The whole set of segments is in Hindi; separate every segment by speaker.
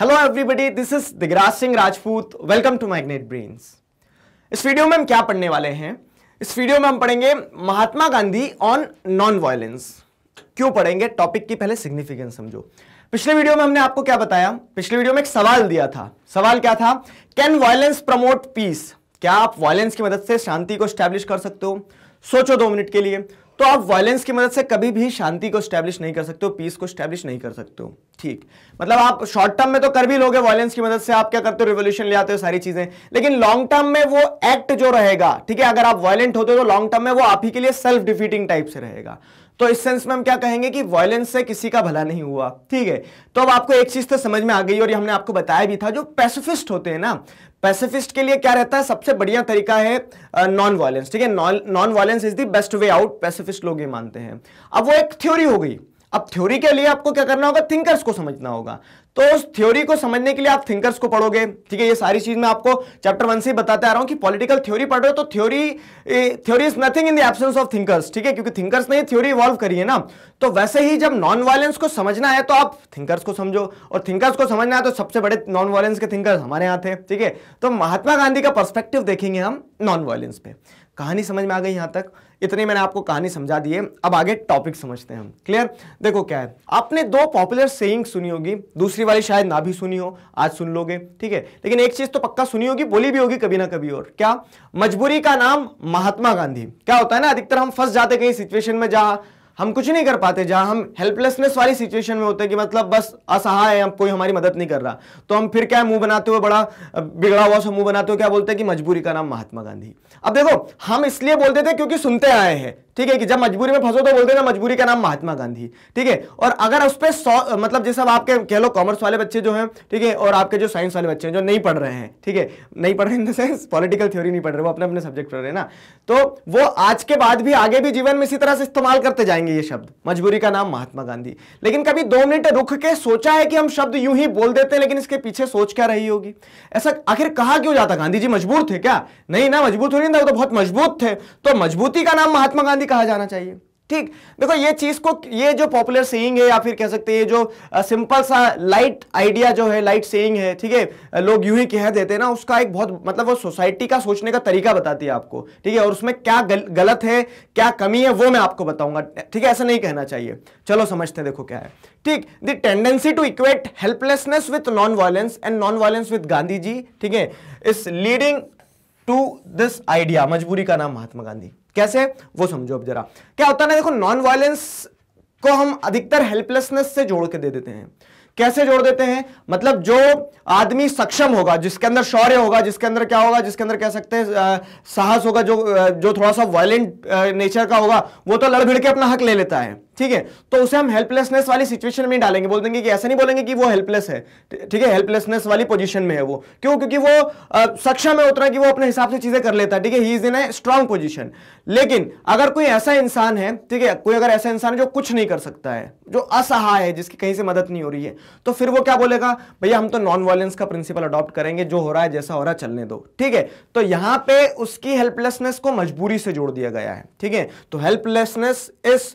Speaker 1: Hello everybody this is Digraj Singh Rajput welcome to Magnet Brains इस वीडियो में हम क्या पढ़ने वाले हैं इस वीडियो में हम पढ़ेंगे Mahatma Gandhi on non violence क्यों पढ़ेंगे टॉपिक की पहले सिग्निफिकेंस समझो पिछले वीडियो में हमने आपको क्या बताया पिछले वीडियो में एक सवाल दिया था सवाल क्या था कैन वायलेंस प्रमोट पीस क्या आप वायलेंस की मदद से शांति को स्टैब्लिश कर सकते हो सोचो दो मिनट के लिए तो आप वायलेंस की मदद से कभी भी शांति को स्टैब्लिश नहीं कर सकते हो पीस को स्टैब्लिश नहीं कर सकते हो ठीक मतलब आप शॉर्ट टर्म में तो कर भी लोगे वायलेंस की मदद से आप क्या करते हो रिवोल्यूशन ले आते हो सारी चीजें लेकिन लॉन्ग टर्म में वो एक्ट जो रहेगा ठीक है अगर आप वायलेंट होते हो तो लॉन्ग टर्म में वो आप ही के लिए सेल्फ डिफीटिंग टाइप से रहेगा तो इस सेंस में हम क्या कहेंगे कि वायलेंस से किसी का भला नहीं हुआ ठीक है तो अब आपको एक चीज तो समझ में आ गई और ये हमने आपको बताया भी था जो पैसिफिस्ट होते हैं ना पैसिफिस्ट के लिए क्या रहता है सबसे बढ़िया तरीका है नॉन वायलेंस ठीक है non violence is the best way out pacifist लोग ये मानते हैं अब वो एक थ्योरी हो गई अब थ्योरी के लिए आपको क्या करना होगा थिंकर्स को समझना होगा तो उस थ्योरी को समझने के लिए आप थिंकर्स को पढ़ोगे ठीक है ये सारी चीज मैं आपको चैप्टर वन से ही बताते आ रहा हूं कि पॉलिटिकल थ्योरी पढ़ रहे हो तो theory theory is nothing in the absence of thinkers ठीक है क्योंकि थिंकर्स ने थ्योरी इवॉल्व करी है ना तो वैसे ही जब नॉन वायलेंस को समझना है तो आप थिंकर्स को समझो और थिंकर्स को समझना है तो सबसे बड़े नॉन वायलेंस के थिंकर्स हमारे यहाँ थे ठीक है तो महात्मा गांधी का परस्पेक्टिव देखेंगे हम नॉन वायलेंस पे कहानी समझ में आ गई यहाँ तक इतनी मैंने आपको कहानी समझा दी है अब आगे टॉपिक समझते हैं हम क्लियर देखो क्या है आपने दो पॉपुलर सेइंग सुनी होगी दूसरी वाली शायद ना भी सुनी हो आज सुन लोगे ठीक है लेकिन एक चीज तो पक्का सुनी होगी बोली भी होगी कभी ना कभी और क्या मजबूरी का नाम महात्मा गांधी क्या होता है ना अधिकतर हम फंस जाते कहीं सिचुएशन में जहाँ हम कुछ नहीं कर पाते जहां हम हेल्पलेसनेस वाली सिचुएशन में होते हैं कि मतलब बस असहाय है कोई हमारी मदद नहीं कर रहा तो हम फिर क्या मुंह बनाते हुए बड़ा बिगड़ा हुआ सा मुंह बनाते हुए क्या बोलते हैं कि मजबूरी का नाम महात्मा गांधी अब देखो हम इसलिए बोलते थे क्योंकि सुनते आए हैं ठीक है कि जब मजबूरी में फंसो तो बोलते ना मजबूरी का नाम महात्मा गांधी ठीक है और अगर उस पर सौ मतलब जैसे अब आपके कह लो कॉमर्स वाले बच्चे जो हैं ठीक है और आपके जो साइंस वाले बच्चे हैं जो नहीं पढ़ रहे हैं ठीक है नहीं पढ़ रहे in the sense political theory नहीं पढ़ रहे वो अपने अपने सब्जेक्ट पढ़ रहे हैं ना तो वो आज के बाद भी आगे भी जीवन में इसी तरह से इस्तेमाल करते जाएंगे सुनेंगे ये शब्द मजबूरी का नाम महात्मा गांधी लेकिन कभी दो मिनट रुक के सोचा है कि हम शब्द यूं ही बोल देते हैं लेकिन इसके पीछे सोच क्या रही होगी ऐसा आखिर कहा क्यों जाता गांधी जी मजबूर थे क्या नहीं ना मजबूत हो नहीं था वो तो बहुत मजबूत थे तो मजबूती का नाम महात्मा गांधी कहा जाना चाहिए ठीक देखो ये चीज को ये जो पॉपुलर सेइंग है या फिर कह सकते हैं ये जो सिंपल सा लाइट आइडिया जो है लाइट सेइंग है ठीक है लोग यूं ही कह देते हैं ना उसका एक बहुत मतलब वो सोसाइटी का सोचने का तरीका बताती है आपको ठीक है और उसमें क्या गल, गलत है क्या कमी है वो मैं आपको बताऊंगा ठीक है ऐसा नहीं कहना चाहिए चलो समझते हैं देखो क्या है ठीक the tendency to equate helplessness with non violence and non violence with Gandhi ji ठीक है इस लीडिंग टू दिस आइडिया मजबूरी का नाम महात्मा गांधी कैसे वो समझो अब जरा क्या होता है ना देखो नॉन वायलेंस को हम अधिकतर हेल्पलेसनेस से जोड़ के दे देते हैं कैसे जोड़ देते हैं मतलब जो आदमी सक्षम होगा जिसके अंदर शौर्य होगा जिसके अंदर क्या होगा जिसके अंदर कह सकते हैं साहस होगा जो जो थोड़ा सा वायलेंट नेचर का होगा वो तो लड़ भिड़ के अपना हक ले लेता है ठीक है तो उसे हम हेल्पलेसनेस वाली सिचुएशन में डालेंगे बोल देंगे कि ऐसा नहीं बोलेंगे कि वो हेल्पलेस है ठीक है हेल्पलेसनेस वाली पोजीशन में है वो क्यों क्योंकि वो सक्षम है उतना कि वो अपने हिसाब से चीजें कर लेता है ठीक है he is in a strong position लेकिन अगर कोई ऐसा इंसान है ठीक है कोई अगर ऐसा इंसान है जो कुछ नहीं कर सकता है जो असहाय है जिसकी कहीं से मदद नहीं हो रही है तो फिर वो क्या बोलेगा भैया हम तो नॉन वायलेंस का प्रिंसिपल अडॉप्ट करेंगे जो हो रहा है जैसा हो रहा है चलने दो ठीक है तो यहां पे उसकी हेल्पलेसनेस को मजबूरी से जोड़ दिया गया है ठीक है तो helplessness is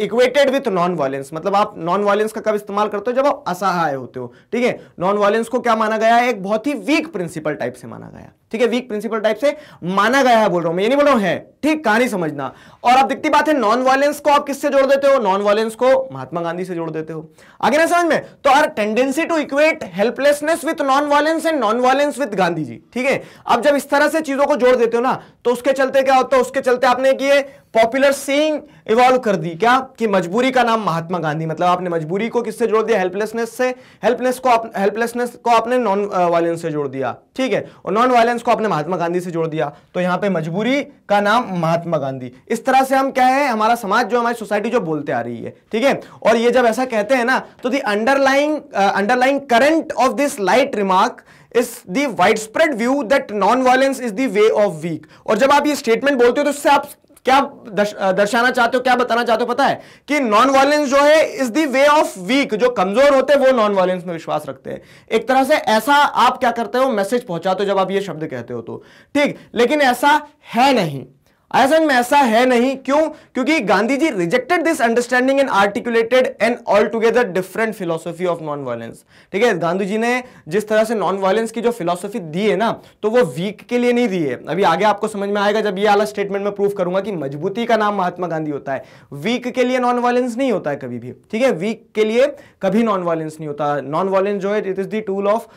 Speaker 1: equated with non violence मतलब आप नॉन वायलेंस का कब इस्तेमाल करते हो जब आप असहाय होते हो ठीक है नॉन वायलेंस को क्या माना गया है एक बहुत ही वीक प्रिंसिपल टाइप से माना गया ठीक है वीक प्रिंसिपल टाइप से माना गया है बोल रहा हूं मैं ये नहीं बोल रहा हूं है ठीक कहानी समझना और आप दिखती बात है नॉन वायलेंस को आप किससे जोड़ देते हो नॉन वायलेंस को महात्मा गांधी से जोड़ देते हो आगे ना समझ में तो our tendency to equate helplessness with non violence and non violence with Gandhi ji ठीक है अब जब इस तरह से चीजों को जोड़ देते हो ना तो उसके चलते क्या होता है उसके चलते आपने किए पॉपुलर सींग इवॉल्व कर दी क्या कि मजबूरी का नाम महात्मा गांधी मतलब आपने मजबूरी को किससे जोड़ दिया हेल्पलेसनेस से हेल्पलेस को हेल्पलेसनेस को आपने नॉन वायलेंस से जोड़ दिया ठीक है और नॉन वायलेंस इसको आपने महात्मा गांधी से जोड़ दिया तो यहां पे मजबूरी का नाम महात्मा गांधी इस तरह से हम क्या है हमारा समाज जो हमारी सोसाइटी जो बोलते आ रही है ठीक है और ये जब ऐसा कहते हैं ना तो the underlying underlying current of this light remark is the wide spread view that non violence is the way of weak और जब आप ये स्टेटमेंट बोलते हो तो इससे आप क्या दर्श, दर्शाना चाहते हो क्या बताना चाहते हो पता है कि नॉन वायलेंस जो है is the way of weak जो कमजोर होते हैं वो नॉन वायलेंस में विश्वास रखते हैं एक तरह से ऐसा आप क्या करते हो मैसेज पहुंचाते हो जब आप ये शब्द कहते हो तो ठीक लेकिन ऐसा है नहीं ऐसा में ऐसा है नहीं क्यों क्योंकि Gandhi ji rejected this understanding and articulated and all together different philosophy of non violence ठीक है गांधी जी ने जिस तरह से नॉन वायलेंस की जो फिलोसफी दी है ना तो वो वीक के लिए नहीं दी है अभी आगे आपको समझ में आएगा जब ये आला स्टेटमेंट में प्रूव करूंगा कि मजबूती का नाम महात्मा गांधी होता है वीक के लिए नॉन वायलेंस नहीं होता है कभी भी ठीक है वीक के लिए कभी नॉन वायलेंस नहीं होता नॉन वायलेंस जो है it is the tool of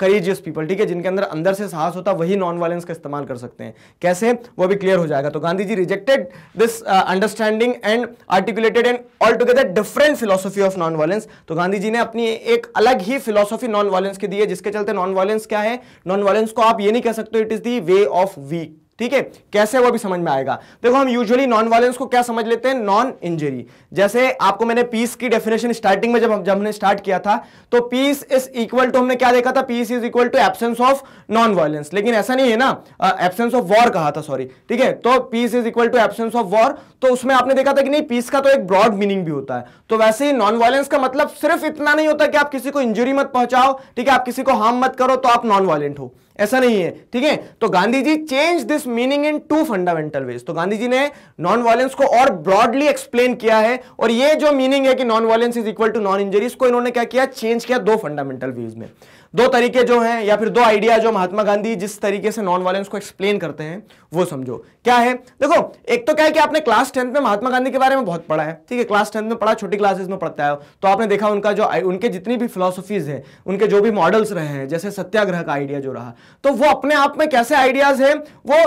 Speaker 1: courageous people ठीक है जिनके अंदर अंदर से साहस होता है वही नॉन वायलेंस का इस्तेमाल कर सकते हैं कैसे वो भी क्लियर हो जाएगा तो Gandhi ji rejected this understanding and articulated and all together different philosophy of non violence तो गांधी जी ने अपनी एक अलग ही फिलोसफी नॉन वायलेंस की दी है जिसके चलते नॉन वायलेंस क्या है नॉन वायलेंस को आप ये नहीं कह सकते it is the way of weak ठीक है कैसे वो भी समझ में आएगा देखो हम यूजुअली नॉन वायलेंस को क्या समझ लेते हैं नॉन इंजरी जैसे आपको मैंने पीस की डेफिनेशन स्टार्टिंग में जब जब हमने स्टार्ट किया था तो पीस इज इक्वल टू हमने क्या देखा था peace is equal to absence of non violence लेकिन ऐसा नहीं है ना एब्सेंस ऑफ वॉर कहा था सॉरी ठीक है तो peace is equal to absence of war तो उसमें आपने देखा था कि नहीं पीस का तो एक ब्रॉड मीनिंग भी होता है तो वैसे ही नॉन वायलेंस का मतलब सिर्फ इतना नहीं होता कि आप किसी को इंजुरी मत पहुंचाओ ठीक है आप किसी को हार्म मत करो तो आप नॉन वायलेंट हो ऐसा नहीं है ठीक है तो Gandhi ji change this meaning in two fundamental ways तो गांधी जी ने नॉन वायलेंस को और ब्रॉडली एक्सप्लेन किया है और ये जो मीनिंग है कि non violence is equal to non injury इसको इन्होंने क्या किया चेंज किया दो फंडामेंटल वेज में दो तरीके जो हैं या फिर दो आइडिया जो महात्मा गांधी जिस तरीके से नॉन वायलेंस को एक्सप्लेन करते हैं वो समझो क्या है देखो एक तो क्या है कि आपने क्लास टेंथ में महात्मा गांधी के बारे में बहुत पढ़ा है ठीक है क्लास टेंथ में पढ़ा छोटी क्लासेस में पढ़ता है तो आपने देखा उनका जो उनके जितनी भी फिलोसफीज है उनके जो भी मॉडल्स रहे हैं जैसे सत्याग्रह का आइडिया जो रहा तो वो अपने आप में कैसे आइडियाज है वो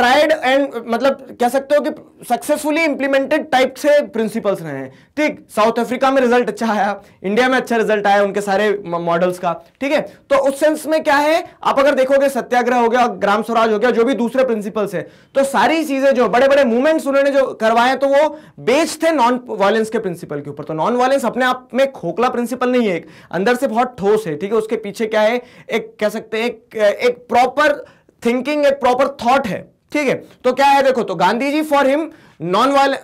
Speaker 1: ट्राइड एंड मतलब कह सकते हो कि सक्सेसफुली इंप्लीमेंटेड टाइप से प्रिंसिपल्स रहे हैं ठीक साउथ अफ्रीका में रिजल्ट अच्छा आया इंडिया में अच्छा रिजल्ट आया उनके सारे मॉडल्स का ठीक है तो उस सेंस में क्या है आप अगर देखोगे सत्याग्रह हो गया ग्राम स्वराज हो गया जो भी दूसरे प्रिंसिपल्स है तो सारी चीजें जो बड़े बड़े मूवमेंट्स उन्होंने जो करवाए तो वो बेस्ड थे नॉन वायलेंस के प्रिंसिपल के ऊपर तो नॉन वायलेंस अपने आप में खोखला प्रिंसिपल नहीं है एक अंदर से बहुत ठोस है ठीक है उसके पीछे क्या है एक कह सकते हैं एक, एक प्रॉपर थिंकिंग एक प्रॉपर थॉट है ठीक है तो क्या है देखो तो Gandhi ji for him non वायल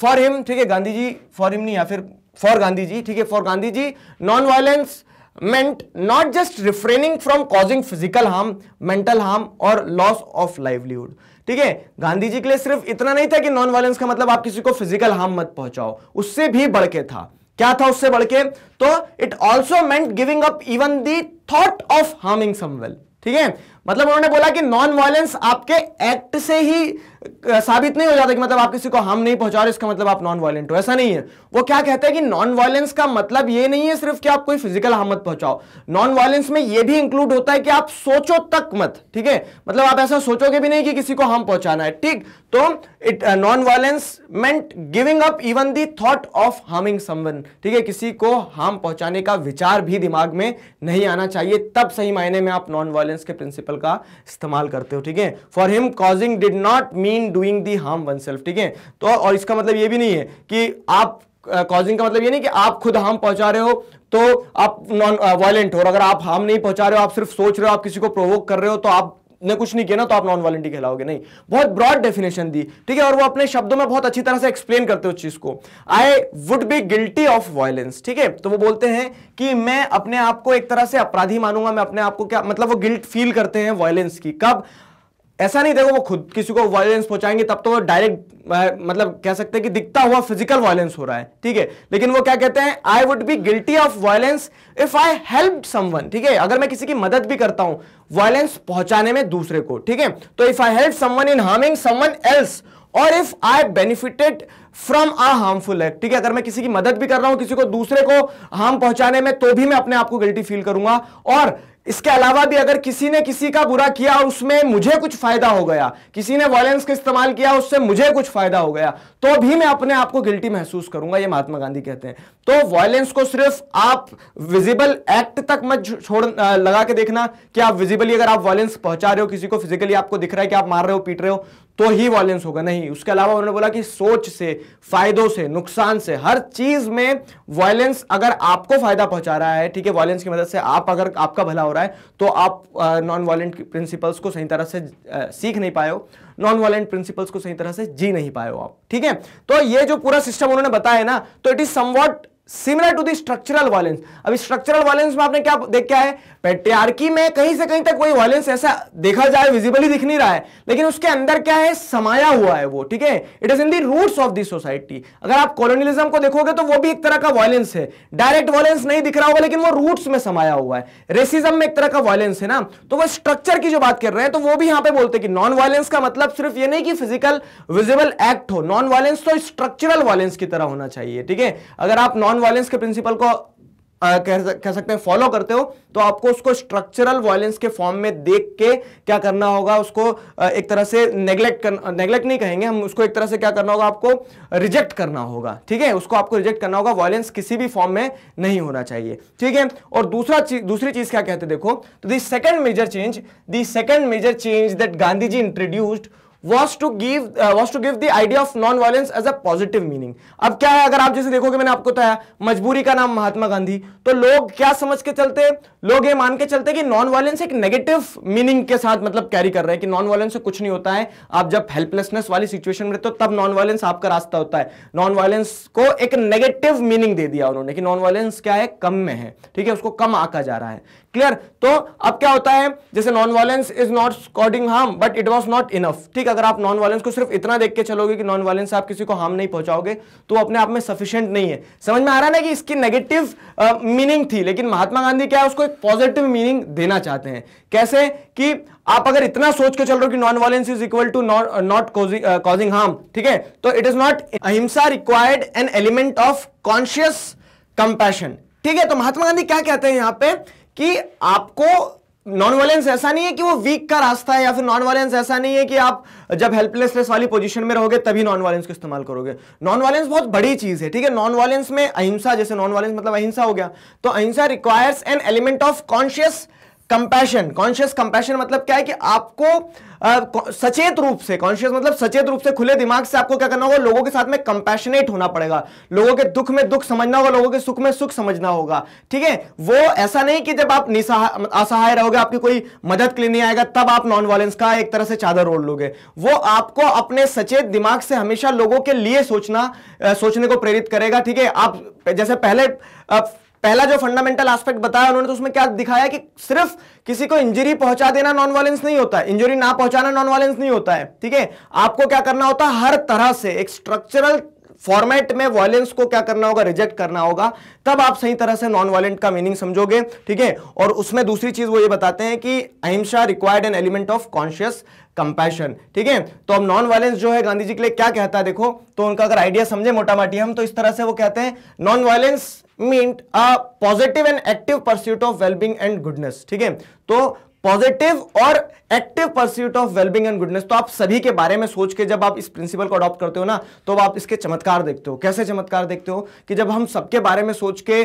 Speaker 1: फॉर हिम ठीक है गांधी जी फॉर हिम नहीं या फिर फॉर गांधी जी ठीक है for Gandhi ji non violence meant not just refraining from causing physical harm, mental harm और loss of livelihood. ठीक है गांधी जी के लिए सिर्फ इतना नहीं था कि नॉन वायलेंस का मतलब आप किसी को फिजिकल हार्म मत पहुंचाओ उससे भी बढ़ के था क्या था उससे बढ़ के तो it also meant giving up even the thought of harming someone ठीक है मतलब उन्होंने बोला कि नॉन वायलेंस आपके एक्ट से ही साबित नहीं हो जाता कि मतलब आप किसी को हम नहीं पहुंचा रहे इसका मतलब आप नॉन वायलेंट हो ऐसा नहीं है वो क्या कहते हैं कि नॉन वायलेंस का मतलब ये नहीं है सिर्फ कि आप कोई फिजिकल हम मत पहुंचाओ नॉन वायलेंस में ये भी इंक्लूड होता है कि आप सोचो तक मत ठीक है मतलब आप ऐसा सोचोगे भी नहीं कि किसी को हम पहुंचाना है ठीक तो it non violence meant giving up even the thought of harming someone ठीक है किसी को हार्म पहुंचाने का विचार भी दिमाग में नहीं आना चाहिए तब सही मायने में आप नॉन वायलेंस के प्रिंसिपल का इस्तेमाल करते हो ठीक है for him causing did not mean mean doing the harm oneself ठीक है तो और इसका मतलब ये भी नहीं है कि आप कॉजिंग uh, का मतलब ये नहीं कि आप खुद हार्म पहुंचा रहे हो तो आप नॉन वायलेंट हो और अगर आप हार्म नहीं पहुंचा रहे हो आप सिर्फ सोच रहे हो आप किसी को प्रोवोक कर रहे हो तो आप ने कुछ नहीं किया ना तो आप नॉन वॉलेंटी ही कहलाओगे नहीं बहुत ब्रॉड डेफिनेशन दी ठीक है और वो अपने शब्दों में बहुत अच्छी तरह से एक्सप्लेन करते हो चीज को I would be guilty of violence ठीक है तो वो बोलते हैं कि मैं अपने आप को एक तरह से अपराधी मानूंगा मैं अपने आप को क्या मतलब वो गिल्ट फील करते हैं वायलेंस की कब ऐसा नहीं देखो वो खुद किसी को वायलेंस पहुंचाएंगे तब तो वो डायरेक्ट मतलब कह सकते हैं कि दिखता हुआ फिजिकल वायलेंस हो रहा है ठीक है लेकिन वो क्या कहते हैं I would be guilty of violence if I help someone ठीक है अगर मैं किसी की मदद भी करता हूं वायलेंस पहुंचाने में दूसरे को ठीक है तो if I help someone in harming someone else और if I benefited from a harmful act ठीक है अगर मैं किसी की मदद भी कर रहा हूं किसी को दूसरे को हार्म पहुंचाने में तो भी मैं अपने आप को गिल्टी फील करूंगा और इसके अलावा भी अगर किसी ने किसी का बुरा किया और उसमें मुझे कुछ फायदा हो गया किसी ने वायलेंस का इस्तेमाल किया उससे मुझे कुछ फायदा हो गया तो भी मैं अपने आप को गिल्टी महसूस करूंगा ये महात्मा गांधी कहते हैं तो वायलेंस को सिर्फ आप विजिबल एक्ट तक मत छोड़ लगा के देखना कि आप विजिबली अगर आप वायलेंस पहुंचा रहे हो किसी को फिजिकली आपको दिख रहा है कि आप मार रहे हो पीट रहे हो तो ही वॉयलेंस होगा नहीं उसके अलावा उन्होंने बोला कि सोच से फायदों से नुकसान से हर चीज में वॉयलेंस अगर आपको फायदा पहुंचा रहा है ठीक है वॉयलेंस की मदद से आप अगर आपका भला हो रहा है तो आप नॉन वायलेंट प्रिंसिपल्स को सही तरह से आ, सीख नहीं पाए हो नॉन वायलेंट प्रिंसिपल्स को सही तरह से जी नहीं पाए हो आप ठीक है तो ये जो पूरा सिस्टम उन्होंने बताया ना तो it is somewhat similar to the structural violence अब स्ट्रक्चरल वायलेंस में आपने क्या देखा है पेट्रियार्की में कहीं से कहीं तक कोई वायलेंस ऐसा देखा जाए विजिबली दिख नहीं रहा है लेकिन उसके अंदर क्या है समाया हुआ है वो ठीक है it is in the roots of the society अगर आप कॉलोनियलिज्म को देखोगे तो वो भी एक तरह का वायलेंस है डायरेक्ट वायलेंस नहीं दिख रहा होगा लेकिन वो रूट्स में समाया हुआ है रेसिज्म में एक तरह का वायलेंस है ना तो वो स्ट्रक्चर की जो बात कर रहे हैं तो वो भी यहां पर बोलते कि नॉन वायलेंस का मतलब सिर्फ ये नहीं कि फिजिकल विजिबल एक्ट हो नॉन वायलेंस तो स्ट्रक्चरल वायलेंस की तरह होना चाहिए ठीक है अगर आप नॉन नॉन वायलेंस के प्रिंसिपल को कह, कह सकते हैं फॉलो करते हो तो आपको उसको स्ट्रक्चरल वायलेंस के फॉर्म में देख के क्या करना होगा उसको एक तरह से नेग्लेक्ट कर नेग्लेक्ट नहीं कहेंगे हम उसको एक तरह से क्या करना होगा आपको रिजेक्ट करना होगा ठीक है उसको आपको रिजेक्ट करना होगा वायलेंस किसी भी फॉर्म में नहीं होना चाहिए ठीक है और दूसरा ची, दूसरी चीज क्या कहते देखो तो the second major change the second major change that Gandhi ji introduced was to give was to give the idea of non violence as a positive meaning अब क्या है अगर आप जैसे देखोगे मैंने आपको बताया मजबूरी का नाम महात्मा गांधी तो लोग क्या समझ के चलते लोग ये मान के चलते कि नॉन वायलेंस एक नेगेटिव मीनिंग के साथ मतलब कैरी कर रहे हैं कि नॉन वायलेंस से कुछ नहीं होता है आप जब हेल्पलेसनेस वाली सिचुएशन में रहते हो तब नॉन वायलेंस आपका रास्ता होता है नॉन वायलेंस को एक नेगेटिव मीनिंग दे दिया उन्होंने कि नॉन वायलेंस क्या है कम में है ठीक है उसको कम आका जा रहा है क्लियर तो अब क्या होता है जैसे non violence is not causing harm but it was not enough ठीक अगर आप नॉन वायलेंस को सिर्फ इतना देख के चलोगे कि नॉन वायलेंस से आप किसी को हार्म नहीं पहुंचाओगे तो अपने आप में सफिशियंट नहीं है समझ में आ रहा ना कि इसकी नेगेटिव मीनिंग uh, थी लेकिन महात्मा गांधी क्या है उसको एक पॉजिटिव मीनिंग देना चाहते हैं कैसे कि आप अगर इतना सोच के चल रहे हो कि non violence is equal to not causing harm ठीक है तो it is not ahimsa required an element of conscious compassion ठीक है तो महात्मा गांधी क्या कहते हैं यहां पे कि आपको नॉन वायलेंस ऐसा नहीं है कि वो वीक का रास्ता है या फिर नॉन वायलेंस ऐसा नहीं है कि आप जब हेल्पलेसनेस वाली पोजीशन में रहोगे तभी नॉन वायलेंस का इस्तेमाल करोगे नॉन वायलेंस बहुत बड़ी चीज है ठीक है नॉन वायलेंस में अहिंसा जैसे नॉन वायलेंस मतलब अहिंसा हो गया तो ahimsa requires an element of conscious compassion conscious compassion मतलब क्या है कि आपको सचेत रूप से कॉन्शियस मतलब सचेत रूप से खुले दिमाग से आपको क्या करना होगा लोगों के साथ में कंपैशनेट होना पड़ेगा लोगों के दुख में दुख समझना होगा लोगों के सुख में सुख समझना होगा ठीक है वो ऐसा नहीं कि जब आप असहाय रहोगे आपकी कोई मदद के लिए नहीं आएगा तब आप नॉन वायलेंस का एक तरह से चादर ओढ़ लोगे वो आपको अपने सचेत दिमाग से हमेशा लोगों के लिए सोचना सोचने को प्रेरित करेगा ठीक है आप जैसे पहले पहला जो फंडामेंटल एस्पेक्ट बताया उन्होंने तो उसमें क्या दिखाया कि सिर्फ किसी को इंजरी पहुंचा देना नॉन वायलेंस नहीं होता है इंजरी ना पहुंचाना नॉन वायलेंस नहीं होता है ठीक है आपको क्या करना होता है हर तरह से एक स्ट्रक्चरल फॉर्मेट में वायलेंस को क्या करना होगा रिजेक्ट करना होगा तब आप सही तरह से नॉन वायलेंट का मीनिंग समझोगे ठीक है और उसमें दूसरी चीज वो ये बताते हैं कि ahimsa required an element of conscious compassion ठीक है तो अब नॉन वायलेंस जो है गांधी जी के लिए क्या कहता है देखो तो उनका अगर आइडिया समझे मोटा माटी हम तो इस तरह से वो कहते हैं non violence meant a positive and active pursuit of wellbeing and goodness ठीक है तो पॉजिटिव और active pursuit of wellbeing and goodness तो आप सभी के बारे में सोच के जब आप इस प्रिंसिपल को अडॉप्ट करते हो ना तो आप इसके चमत्कार देखते हो कैसे चमत्कार देखते हो कि जब हम सबके बारे में सोच के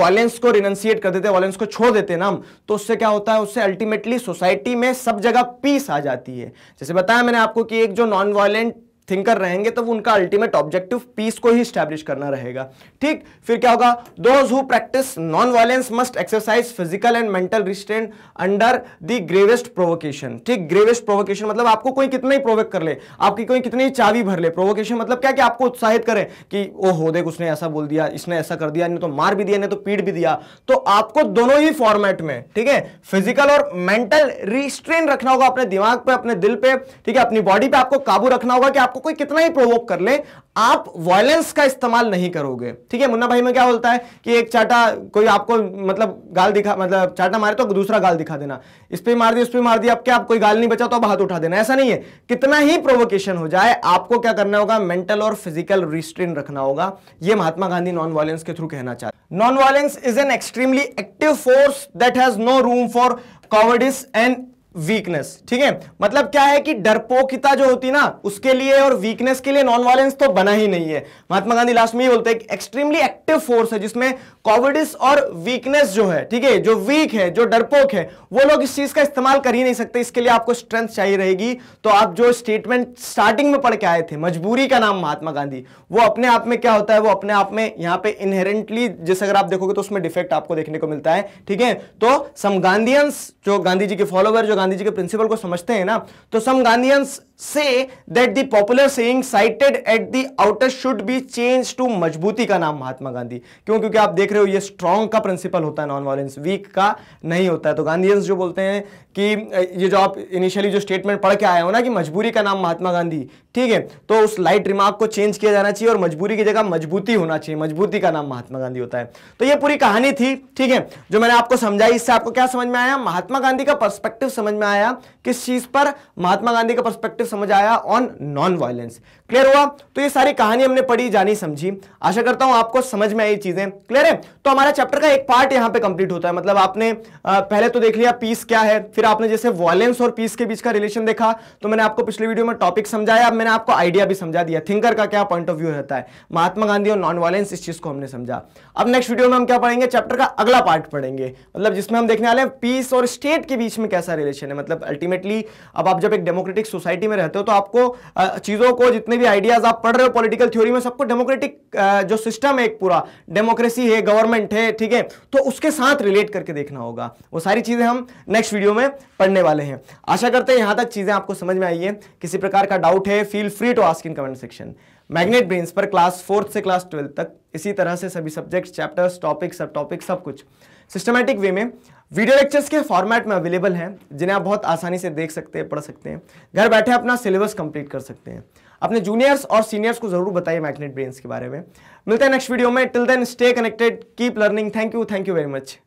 Speaker 1: वॉलेंस को रिनंसिएट कर देते हैं वॉलेंस को छोड़ देते हैं ना हम तो उससे क्या होता है उससे अल्टीमेटली सोसाइटी में सब जगह पीस आ जाती है जैसे बताया मैंने आपको कि एक जो नॉन वायलेंट थिंकर रहेंगे तो वो उनका अल्टीमेट ऑब्जेक्टिव पीस को ही स्टैब्लिश करना रहेगा ठीक फिर क्या होगा those who practice non violence must exercise physical and mental restraint under the gravest provocation ठीक ग्रेवेस्ट प्रोवोकेशन मतलब आपको कोई कितना ही प्रोवोक कर ले आपकी कोई कितनी ही चावी भर ले प्रोवोकेशन मतलब क्या कि आपको उत्साहित करें कि ओ हो देख उसने ऐसा बोल दिया इसने ऐसा कर दिया नहीं तो मार भी दिया नहीं तो पीट भी दिया तो आपको दोनों ही फॉर्मेट में ठीक है फिजिकल और मेंटल रिस्ट्रेन रखना होगा अपने दिमाग पर अपने दिल पे ठीक है अपनी बॉडी पे आपको काबू रखना होगा कि आपको आपको कोई कितना ही प्रोवोक कर ले आप वायलेंस का इस्तेमाल नहीं करोगे ठीक है मुन्ना भाई में क्या बोलता है कि एक चाटा कोई आपको मतलब गाल दिखा मतलब चाटा मारे तो दूसरा गाल दिखा देना इस पर मार दिया उस पर मार दिया अब क्या आप कोई गाल नहीं बचा तो आप हाथ उठा देना ऐसा नहीं है कितना ही प्रोवोकेशन हो जाए आपको क्या करना होगा मेंटल और फिजिकल रिस्ट्रेन रखना होगा यह महात्मा गांधी नॉन वायलेंस के थ्रू कहना चाहते non violence is an extremely active force that has no room for cowardice and weakness ठीक है मतलब क्या है कि डरपोकिता जो होती ना उसके लिए और वीकनेस के लिए नॉन वायलेंस तो बना ही नहीं है महात्मा गांधी लास्ट में ही बोलते हैं एक्सट्रीमली एक्टिव फोर्स है जिसमें कॉविडिस और वीकनेस जो है ठीक है जो वीक है जो डरपोक है वो लोग इस चीज का इस्तेमाल कर ही नहीं सकते इसके लिए आपको स्ट्रेंथ चाहिए रहेगी तो आप जो स्टेटमेंट स्टार्टिंग में पढ़ के आए थे मजबूरी का नाम महात्मा गांधी वो अपने आप में क्या होता है वो अपने आप में यहाँ पे इनहेरेंटली जैसे अगर आप देखोगे तो उसमें डिफेक्ट आपको देखने को मिलता है ठीक है तो सम गांधियंस जो गांधी जी के फॉलोवर जो गांधी जी के प्रिंसिपल को समझते हैं ना तो सम गांधियंस say that the popular saying cited at the outer should be changed to मजबूती का नाम महात्मा गांधी क्यों क्योंकि आप देख रहे हो ये स्ट्रॉन्ग का प्रिंसिपल होता है नॉन वायलेंस वीक का नहीं होता है तो गांधी जो बोलते हैं कि ये जो आप इनिशियली जो स्टेटमेंट पढ़ के आए हो ना कि मजबूरी का नाम महात्मा गांधी ठीक है तो उस लाइट रिमार्क को चेंज किया जाना चाहिए और मजबूरी की जगह मजबूती होना चाहिए मजबूती का नाम महात्मा गांधी होता है तो ये पूरी कहानी थी ठीक है जो मैंने आपको समझाई इससे आपको क्या समझ में आया महात्मा गांधी का पर्सपेक्टिव समझ में आया किस चीज पर महात्मा गांधी का पर्सपेक्टिव समझ आया ऑन नॉन वायलेंस क्लियर हुआ तो ये सारी कहानी हमने पढ़ी जानी समझी आशा करता हूं आपको समझ में आई चीजें क्लियर है तो हमारा चैप्टर का एक पार्ट यहां पे कंप्लीट होता है मतलब आपने पहले तो देख लिया पीस क्या है फिर आपने जैसे वॉयलेंस और पीस के बीच का रिलेशन देखा तो मैंने आपको पिछले वीडियो में टॉपिक समझाया अब मैंने आपको आइडिया भी समझा दिया थिंकर का क्या पॉइंट ऑफ व्यू रहता है महात्मा गांधी और नॉन वायलेंस इस चीज को हमने समझा अब नेक्स्ट वीडियो में हम क्या पढ़ेंगे चैप्टर का अगला पार्ट पढ़ेंगे मतलब जिसमें हम देखने वाले हैं पीस और स्टेट के बीच में कैसा रिलेशन है मतलब अल्टीमेटली अब आप जब एक डेमोक्रेटिक सोसाइटी में रहते हो तो आपको चीजों को जितने भी आइडियाज आप पढ़ रहे हो पॉलिटिकल थ्योरी में सबको डेमोक्रेटिक जो सिस्टम है एक पूरा डेमोक्रेसी है गवर्नमेंट है ठीक है तो उसके साथ रिलेट करके देखना होगा वो सारी चीज़ें हम नेक्स्ट वीडियो में पढ़ने वाले हैं आशा करते हैं यहां तक चीज़ें आपको समझ में आई है किसी प्रकार का डाउट है feel free to ask in comment section Magnet Brains पर क्लास फोर्थ से क्लास ट्वेल्थ तक इसी तरह से सभी subject chapters topic sub topic सब कुछ सिस्टमैटिक वे में वीडियो लेक्चर्स के फॉर्मेट में अवेलेबल हैं जिन्हें आप बहुत आसानी से देख सकते हैं पढ़ सकते हैं घर बैठे अपना सिलेबस कंप्लीट कर सकते हैं अपने जूनियर्स और सीनियर्स को जरूर बताइए मैग्नेट ब्रेन्स के बारे में मिलते हैं नेक्स्ट वीडियो में till then stay connected keep learning thank you thank you very much